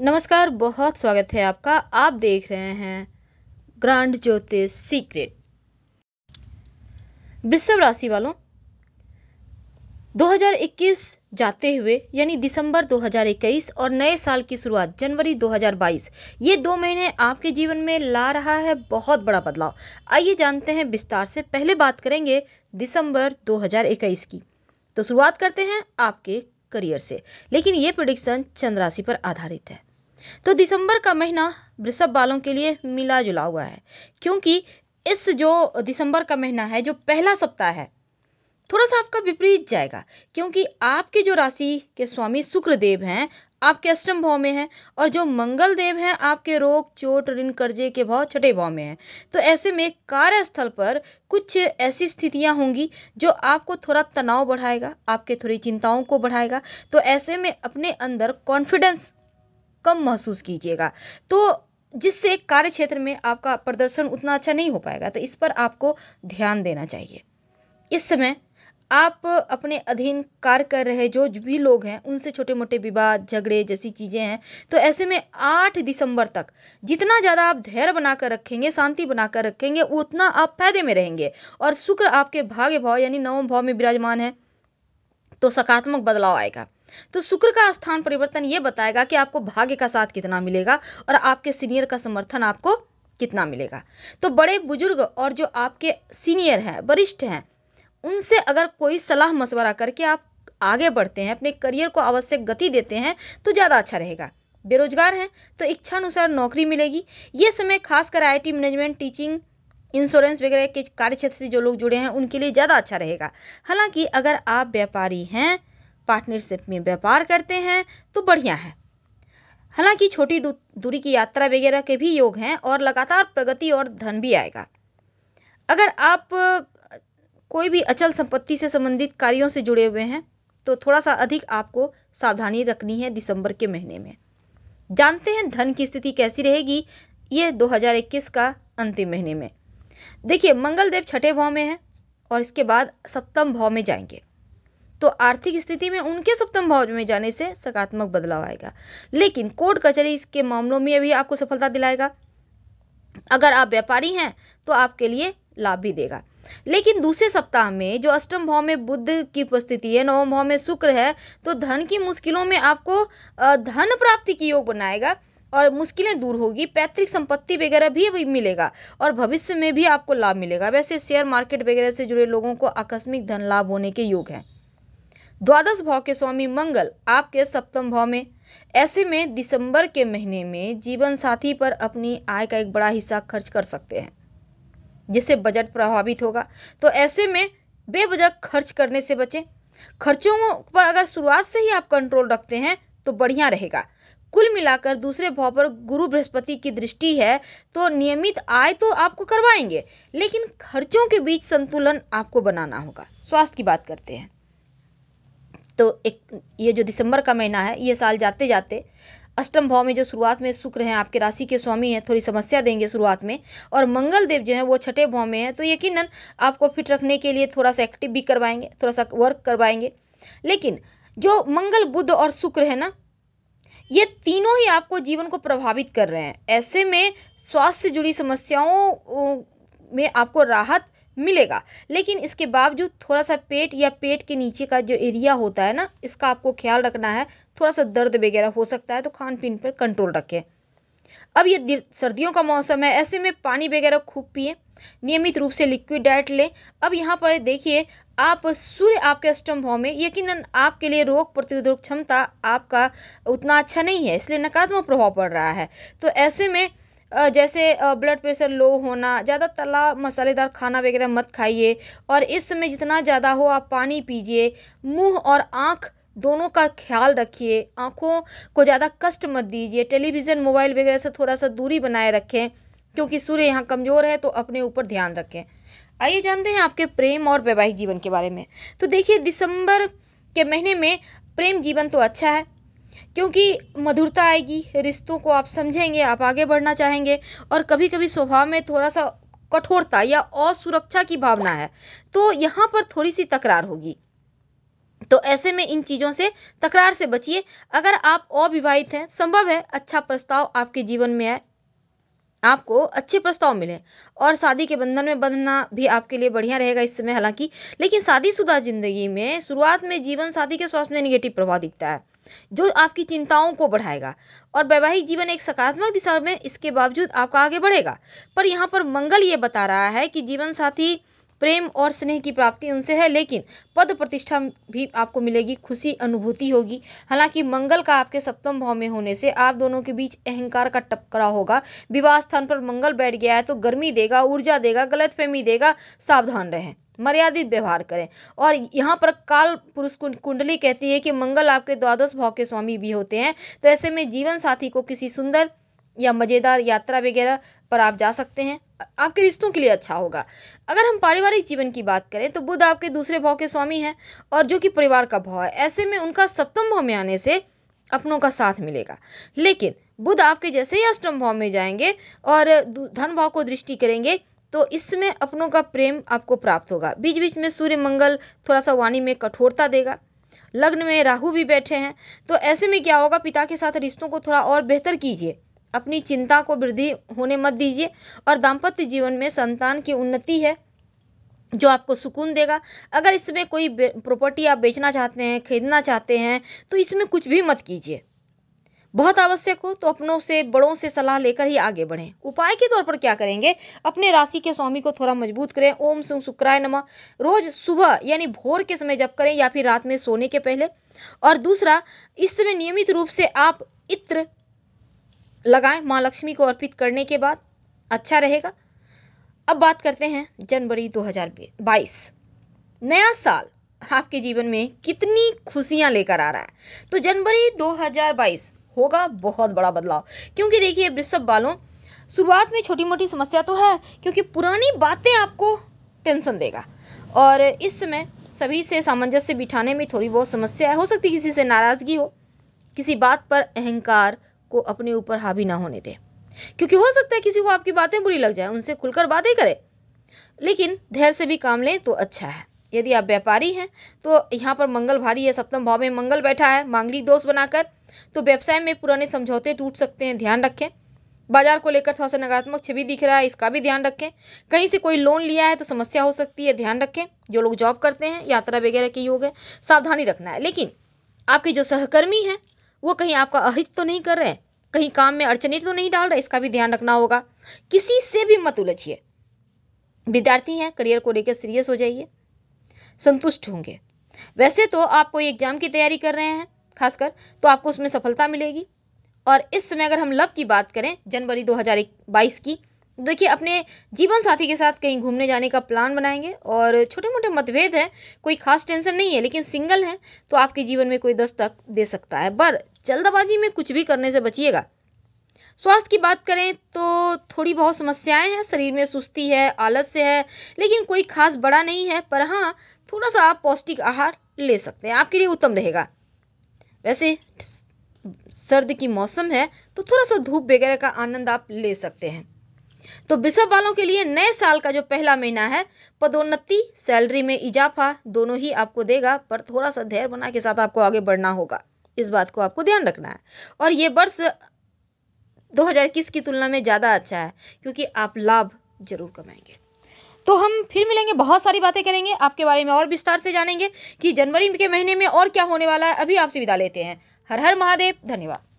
नमस्कार बहुत स्वागत है आपका आप देख रहे हैं ग्रांड ज्योतिष सीक्रेट वृषभ राशि वालों 2021 जाते हुए यानी दिसंबर 2021 और नए साल की शुरुआत जनवरी 2022 ये दो महीने आपके जीवन में ला रहा है बहुत बड़ा बदलाव आइए जानते हैं विस्तार से पहले बात करेंगे दिसंबर 2021 की तो शुरुआत करते हैं आपके करियर से लेकिन ये प्रोडिक्शन चंद्र राशि पर आधारित है तो दिसंबर का महीना वृषभ बालों के लिए मिला जुला हुआ है क्योंकि इस जो दिसंबर का महीना है जो पहला सप्ताह है थोड़ा सा आपका विपरीत जाएगा क्योंकि आपकी जो राशि के स्वामी शुक्रदेव हैं आपके अष्टम भाव में है और जो मंगल देव हैं आपके रोग चोट ऋण कर्जे के भाव छठे भाव में है तो ऐसे में कार्यस्थल पर कुछ ऐसी स्थितियां होंगी जो आपको थोड़ा तनाव बढ़ाएगा आपके थोड़ी चिंताओं को बढ़ाएगा तो ऐसे में अपने अंदर कॉन्फिडेंस कम महसूस कीजिएगा तो जिससे कार्य क्षेत्र में आपका प्रदर्शन उतना अच्छा नहीं हो पाएगा तो इस पर आपको ध्यान देना चाहिए इस समय आप अपने अधीन कार्य कर रहे जो भी लोग हैं उनसे छोटे मोटे विवाद झगड़े जैसी चीज़ें हैं तो ऐसे में आठ दिसंबर तक जितना ज़्यादा आप धैर्य बनाकर रखेंगे शांति बनाकर रखेंगे उतना आप फायदे में रहेंगे और शुक्र आपके भाग्य भाव यानी नवम भाव में विराजमान है तो सकारात्मक बदलाव आएगा तो शुक्र का स्थान परिवर्तन ये बताएगा कि आपको भाग्य का साथ कितना मिलेगा और आपके सीनियर का समर्थन आपको कितना मिलेगा तो बड़े बुजुर्ग और जो आपके सीनियर हैं वरिष्ठ हैं उनसे अगर कोई सलाह मशवरा करके आप आगे बढ़ते हैं अपने करियर को आवश्यक गति देते हैं तो ज़्यादा अच्छा रहेगा बेरोजगार हैं तो इच्छानुसार नौकरी मिलेगी ये समय खासकर आईटी मैनेजमेंट टीचिंग इंश्योरेंस वगैरह के कार्य क्षेत्र से जो लोग जुड़े हैं उनके लिए ज़्यादा अच्छा रहेगा हालांकि अगर आप व्यापारी हैं पार्टनरशिप में व्यापार करते हैं तो बढ़िया है हालांकि छोटी दू, दूरी की यात्रा वगैरह के भी योग हैं और लगातार प्रगति और धन भी आएगा अगर आप कोई भी अचल संपत्ति से संबंधित कार्यों से जुड़े हुए हैं तो थोड़ा सा अधिक आपको सावधानी रखनी है दिसंबर के महीने में जानते हैं धन की स्थिति कैसी रहेगी ये 2021 का अंतिम महीने में देखिए मंगलदेव छठे भाव में है और इसके बाद सप्तम भाव में जाएंगे तो आर्थिक स्थिति में उनके सप्तम भाव में जाने से सकारात्मक बदलाव आएगा लेकिन कोर्ट कचहरी इसके मामलों में भी आपको सफलता दिलाएगा अगर आप व्यापारी हैं तो आपके लिए लाभ भी देगा लेकिन दूसरे सप्ताह में जो अष्टम भाव में बुद्ध की उपस्थिति है नवम भाव में शुक्र है तो धन की मुश्किलों में आपको धन प्राप्ति की योग बनाएगा और मुश्किलें दूर होगी पैतृक संपत्ति वगैरह भी, मिलेगा और भविष्य में भी आपको लाभ मिलेगा वैसे शेयर मार्केट वगैरह से जुड़े लोगों को आकस्मिक धन लाभ होने के योग हैं द्वादश भाव के स्वामी मंगल आपके सप्तम भाव में ऐसे में दिसंबर के महीने में जीवन साथी पर अपनी आय का एक बड़ा हिस्सा खर्च कर सकते हैं जिससे बजट प्रभावित होगा तो ऐसे में बेवजह खर्च करने से बचें खर्चों पर अगर शुरुआत से ही आप कंट्रोल रखते हैं तो बढ़िया रहेगा कुल मिलाकर दूसरे भाव पर गुरु बृहस्पति की दृष्टि है तो नियमित आय तो आपको करवाएंगे लेकिन खर्चों के बीच संतुलन आपको बनाना होगा स्वास्थ्य की बात करते हैं तो एक ये जो दिसंबर का महीना है ये साल जाते जाते अष्टम भाव में जो शुरुआत में शुक्र हैं आपके राशि के स्वामी हैं थोड़ी समस्या देंगे शुरुआत में और मंगल देव जो है वो छठे भाव में है तो यकीनन आपको फिट रखने के लिए थोड़ा सा एक्टिव भी करवाएंगे थोड़ा सा वर्क करवाएंगे लेकिन जो मंगल बुद्ध और शुक्र है ना ये तीनों ही आपको जीवन को प्रभावित कर रहे हैं ऐसे में स्वास्थ्य से जुड़ी समस्याओं में आपको राहत मिलेगा लेकिन इसके बावजूद थोड़ा सा पेट या पेट के नीचे का जो एरिया होता है ना इसका आपको ख्याल रखना है थोड़ा सा दर्द वगैरह हो सकता है तो खान पीन पर कंट्रोल रखें अब ये सर्दियों का मौसम है ऐसे में पानी वगैरह खूब पिए नियमित रूप से लिक्विड डाइट लें अब यहाँ पर देखिए आप सूर्य आपके अष्टम भाव में यकीनन आपके लिए रोग प्रतिरोधक क्षमता आपका उतना अच्छा नहीं है इसलिए नकारात्मक प्रभाव पड़ रहा है तो ऐसे में जैसे ब्लड प्रेशर लो होना ज़्यादा तला मसालेदार खाना वगैरह मत खाइए और इस समय जितना ज़्यादा हो आप पानी पीजिए मुंह और आँख दोनों का ख्याल रखिए आँखों को ज़्यादा कष्ट मत दीजिए टेलीविज़न मोबाइल वगैरह से थोड़ा सा दूरी बनाए रखें क्योंकि सूर्य यहाँ कमज़ोर है तो अपने ऊपर ध्यान रखें आइए जानते हैं आपके प्रेम और वैवाहिक जीवन के बारे में तो देखिए दिसंबर के महीने में प्रेम जीवन तो अच्छा है क्योंकि मधुरता आएगी रिश्तों को आप समझेंगे आप आगे बढ़ना चाहेंगे और कभी कभी स्वभाव में थोड़ा सा कठोरता या असुरक्षा की भावना है तो यहाँ पर थोड़ी सी तकरार होगी तो ऐसे में इन चीज़ों से तकरार से बचिए अगर आप अविवाहित हैं संभव है अच्छा प्रस्ताव आपके जीवन में आए आपको अच्छे प्रस्ताव मिले और शादी के बंधन में बंधना भी आपके लिए बढ़िया रहेगा इस समय हालांकि लेकिन शादीशुदा जिंदगी में शुरुआत में जीवन शादी के स्वास्थ्य में निगेटिव प्रभाव दिखता है जो आपकी चिंताओं को बढ़ाएगा और वैवाहिक जीवन एक सकारात्मक दिशा में इसके बावजूद आपका आगे बढ़ेगा पर यहाँ पर मंगल ये बता रहा है कि जीवन साथी प्रेम और स्नेह की प्राप्ति उनसे है लेकिन पद प्रतिष्ठा भी आपको मिलेगी खुशी अनुभूति होगी हालांकि मंगल का आपके सप्तम भाव में होने से आप दोनों के बीच अहंकार का टपकरा होगा विवाह स्थान पर मंगल बैठ गया है तो गर्मी देगा ऊर्जा देगा गलतफहमी देगा सावधान रहें मर्यादित व्यवहार करें और यहाँ पर काल पुरुष कुंडली कहती है कि मंगल आपके द्वादश भाव के स्वामी भी होते हैं तो ऐसे में जीवन साथी को किसी सुंदर या मज़ेदार यात्रा वगैरह पर आप जा सकते हैं आपके रिश्तों के लिए अच्छा होगा अगर हम पारिवारिक जीवन की बात करें तो बुध आपके दूसरे भाव के स्वामी हैं और जो कि परिवार का भाव है ऐसे में उनका सप्तम भाव में आने से अपनों का साथ मिलेगा लेकिन बुध आपके जैसे ही अष्टम भाव में जाएंगे और धन भाव को दृष्टि करेंगे तो इसमें अपनों का प्रेम आपको प्राप्त होगा बीच बीच में सूर्य मंगल थोड़ा सा वाणी में कठोरता देगा लग्न में राहु भी बैठे हैं तो ऐसे में क्या होगा पिता के साथ रिश्तों को थोड़ा और बेहतर कीजिए अपनी चिंता को वृद्धि होने मत दीजिए और दाम्पत्य जीवन में संतान की उन्नति है जो आपको सुकून देगा अगर इसमें कोई प्रॉपर्टी आप बेचना चाहते हैं खरीदना चाहते हैं तो इसमें कुछ भी मत कीजिए बहुत आवश्यक हो तो अपनों से बड़ों से सलाह लेकर ही आगे बढ़ें उपाय के तौर पर क्या करेंगे अपने राशि के स्वामी को थोड़ा मजबूत करें ओम सुम शुक्राय नमः रोज सुबह यानी भोर के समय जप करें या फिर रात में सोने के पहले और दूसरा इस समय नियमित रूप से आप इत्र लगाएं माँ लक्ष्मी को अर्पित करने के बाद अच्छा रहेगा अब बात करते हैं जनवरी दो नया साल आपके जीवन में कितनी खुशियां लेकर आ रहा है तो जनवरी 2022 होगा बहुत बड़ा बदलाव क्योंकि देखिए वृषभ वालों शुरुआत में छोटी मोटी समस्या तो है क्योंकि पुरानी बातें आपको टेंशन देगा और इस समय सभी से सामंजस्य बिठाने में थोड़ी बहुत समस्या है हो सकती किसी से नाराज़गी हो किसी बात पर अहंकार को अपने ऊपर हावी ना होने दें क्योंकि हो सकता है किसी को आपकी बातें बुरी लग जाए उनसे खुलकर बातें करें लेकिन धैर्य से भी काम लें तो अच्छा है यदि आप व्यापारी हैं तो यहाँ पर मंगल भारी है सप्तम भाव में मंगल बैठा है मांगलिक दोष बनाकर तो व्यवसाय में पुराने समझौते टूट सकते हैं ध्यान रखें बाजार को लेकर थोड़ा सा नकारात्मक छवि दिख रहा है इसका भी ध्यान रखें कहीं से कोई लोन लिया है तो समस्या हो सकती है ध्यान रखें जो लोग जॉब करते हैं यात्रा वगैरह के योग है सावधानी रखना है लेकिन आपके जो सहकर्मी हैं वो कहीं आपका अहित तो नहीं कर रहे हैं कहीं काम में अड़चने तो नहीं डाल रहे इसका भी ध्यान रखना होगा किसी से भी मत उलझिए विद्यार्थी हैं करियर को लेकर सीरियस हो जाइए संतुष्ट होंगे वैसे तो आप कोई एग्जाम की तैयारी कर रहे हैं खासकर तो आपको उसमें सफलता मिलेगी और इस समय अगर हम लव की बात करें जनवरी 2022 की तो देखिए अपने जीवन साथी के साथ कहीं घूमने जाने का प्लान बनाएंगे और छोटे मोटे मतभेद हैं कोई खास टेंशन नहीं है लेकिन सिंगल हैं तो आपके जीवन में कोई दस्तक दे सकता है पर जल्दबाजी में कुछ भी करने से बचिएगा स्वास्थ्य की बात करें तो थोड़ी बहुत समस्याएं हैं शरीर में सुस्ती है आलस्य है लेकिन कोई खास बड़ा नहीं है पर हाँ थोड़ा सा आप पौष्टिक आहार ले सकते हैं आपके लिए उत्तम रहेगा वैसे सर्द की मौसम है तो थोड़ा सा धूप वगैरह का आनंद आप ले सकते हैं तो बिशप वालों के लिए नए साल का जो पहला महीना है पदोन्नति सैलरी में इजाफा दोनों ही आपको देगा पर थोड़ा सा धैर्य बना के साथ आपको आगे बढ़ना होगा इस बात को आपको ध्यान रखना है और ये वर्ष 2021 की तुलना में ज़्यादा अच्छा है क्योंकि आप लाभ जरूर कमाएंगे तो हम फिर मिलेंगे बहुत सारी बातें करेंगे आपके बारे में और विस्तार से जानेंगे कि जनवरी के महीने में और क्या होने वाला है अभी आपसे विदा लेते हैं हर हर महादेव धन्यवाद